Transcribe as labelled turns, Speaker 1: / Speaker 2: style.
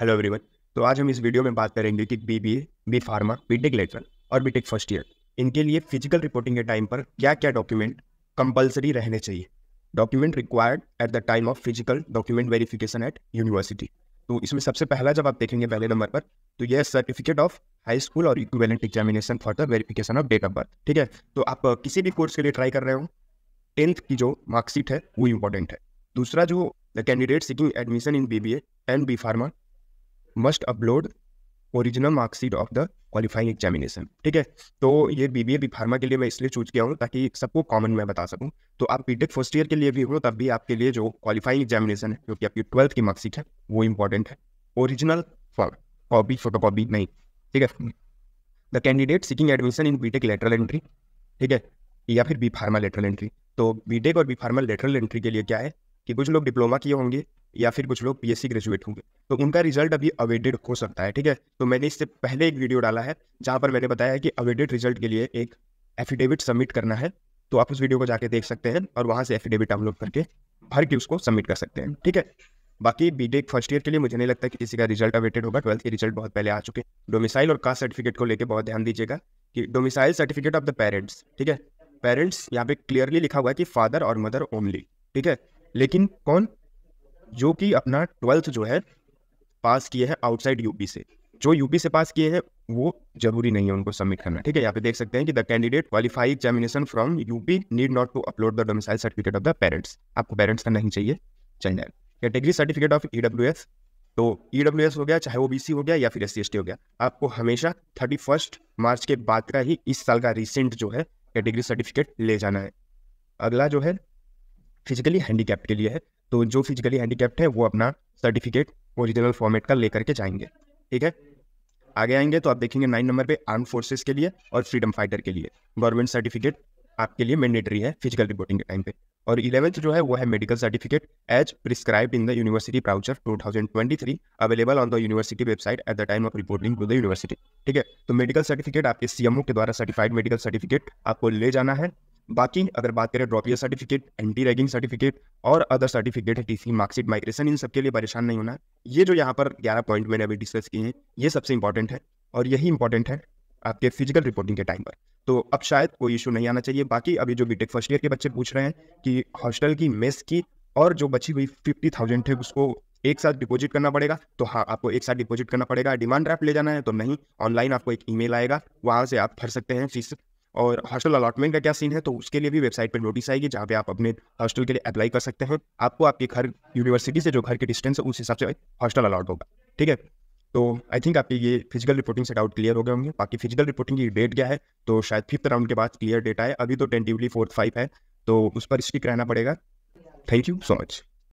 Speaker 1: hello everyone तो आज हम इस वीडियो में बात करेंगे कि B B A B pharma B tech lateral और बी टेक फर्स्ट ईयर इनके लिए फिजिकल रिपोर्टिंग के टाइम पर क्या क्या डॉक्यूमेंट कंपलसरी रहने चाहिए document required at the time of physical document verification at university तो इसमें सबसे पहला जब आप देखेंगे पहले नंबर पर तो यह सर्टिफिकेट ऑफ हाई स्कूल और equivalent examination for the verification of date of birth ठीक है तो आप किसी भी कोर्स के लिए ट्राई कर रहे हो टेंथ की जो मार्कशीट है वो इंपॉर्टेंट है दूसरा जो the candidate seeking admission in BBA and B pharma must upload original marksheet of the qualifying examination ठीक है तो ये बी बी फार्मा के लिए मैं इसलिए चूज किया हूँ ताकि सबको कॉमन मैं बता सकूँ तो आप बी टेक फर्स्ट ईयर के लिए भी हो तब भी आपके लिए जो क्वालिफाइंग एग्जामिनेशन है जो कि आपकी ट्वेल्थ की मार्कशीट है वो इंपॉर्टेंट है original for copy photo copy नहीं ठीक है the candidate seeking admission in B tech lateral entry ठीक है या फिर बी फार्मा लेटरल एंट्री तो बी टेक और बी फार्मा लेटरल एंट्री के लिए क्या है कि कुछ लोग डिप्लोमा किए होंगे या फिर कुछ लोग पीएससी ग्रेजुएट होंगे तो उनका रिजल्ट अभी अवेडेड हो सकता है ठीक है तो मैंने इससे पहले एक वीडियो डाला है जहाँ पर मैंने बताया है कि अवेडेड रिजल्ट के लिए एक एफिडेविट सबमिट करना है तो आप उस वीडियो को जाके देख सकते हैं और वहाँ से एफिडेविट डाउनलोड करके भर के उसको सबमिट कर सकते हैं ठीक है बाकी बी फर्स्ट ईयर के लिए मुझे नहीं लगता कि किसी का रिजल्ट अवेटेड होगा ट्वेल्थ के रिजल्ट बहुत पहले आ चुके हैं डोमिसाइल और कास्ट सर्टिफिकेट को लेकर बहुत ध्यान दीजिएगा कि domicile certificate of the parents ठीक है पेरेंट्स यहाँ पे क्लियरली लिखा हुआ है कि फादर और मदर ओनली ठीक है लेकिन कौन जो कि अपना ट्वेल्थ जो है पास किए हैं आउटसाइड यूपी से जो यूपी से पास किए हैं वो जरूरी नहीं है उनको सबमिट करना ठीक है यहाँ पे देख सकते हैं कि the candidate qualify examination from UP need not to upload the domicile certificate of the parents आपको पेरेंट्स का नहीं चाहिए चाहिए कैटेगरी सर्टिफिकेट ऑफ ई तो ई e हो गया चाहे ओ बी हो गया या फिर एस सी हो गया आपको हमेशा थर्टी मार्च के बाद का ही इस साल का रिसेंट जो है कैटेगरी सर्टिफिकेट ले जाना है अगला जो है फिजिकली हैंडीकैप्ड के लिए है तो जो फिजिकली हैंडीकैप्ड है वो अपना सर्टिफिकेट ओरिजिनल फॉर्मेट का लेकर के जाएंगे ठीक है आगे आएंगे तो आप देखेंगे नाइन नंबर पे आर्म फोर्सेस के लिए और फ्रीडम फाइटर के लिए गवर्नमेंट सर्टिफिकेट आपके लिए मैंडेटरी है फिजिकल रिपोर्टिंग के टाइम पे और इलेवंथ जो है वो है medical certificate as prescribe in the university brochure 2023 available on the university website at the time of reporting to the university ठीक है तो मेडिकल सर्टिफिकेट आपके सीएमओ के द्वारा सर्टिफाइड मेडिकल सर्टिफिकेट आपको ले जाना है बाकी अगर बात करें dropper certificate anti ragging certificate और अदर सर्टिफिकेट है टीसी मार्कशीट माइग्रेशन इन सबके लिए परेशान नहीं होना ये जो यहाँ पर ग्यारह पॉइंट मैंने अभी डिस्कस किए हैं ये सबसे इंपॉर्टेंट है और यही इंपॉर्टेंट है आपके फिजिकल रिपोर्टिंग के टाइम पर तो अब शायद कोई इशू नहीं आना चाहिए बाकी अभी जो बीटेक फर्स्ट ईयर के बच्चे पूछ रहे हैं कि हॉस्टल की मेस की और जो बची हुई फिफ्टी थाउजेंड है उसको एक साथ डिपॉजिट करना पड़ेगा तो हाँ आपको एक साथ डिपॉजिट करना पड़ेगा डिमांड ड्राफ्ट ले जाना है तो नहीं ऑनलाइन आपको एक ईमेल आएगा वहाँ से आप भर सकते हैं फीस और हॉस्टल अलॉटमेंट का क्या सीन है तो उसके लिए भी वेबसाइट पर नोटिस आएगी जहाँ पे आप अपने हॉस्टल के लिए अप्लाई कर सकते हैं आपको आपके घर यूनिवर्सिटी से जो घर के डिस्टेंस है उस हिसाब से हॉस्टल अलाट होगा ठीक है तो आई थिंक आपकी ये फिजिकल रिपोर्टिंग से डाउट क्लियर हो गए होंगे बाकी फिजिकल रिपोर्टिंग की डेट क्या है तो शायद फिफ्थ राउंड के बाद क्लियर डेट आए अभी तो टेंटिवली फोर्थ फाइव है तो उस पर स्टिक रहना पड़ेगा थैंक यू सो मच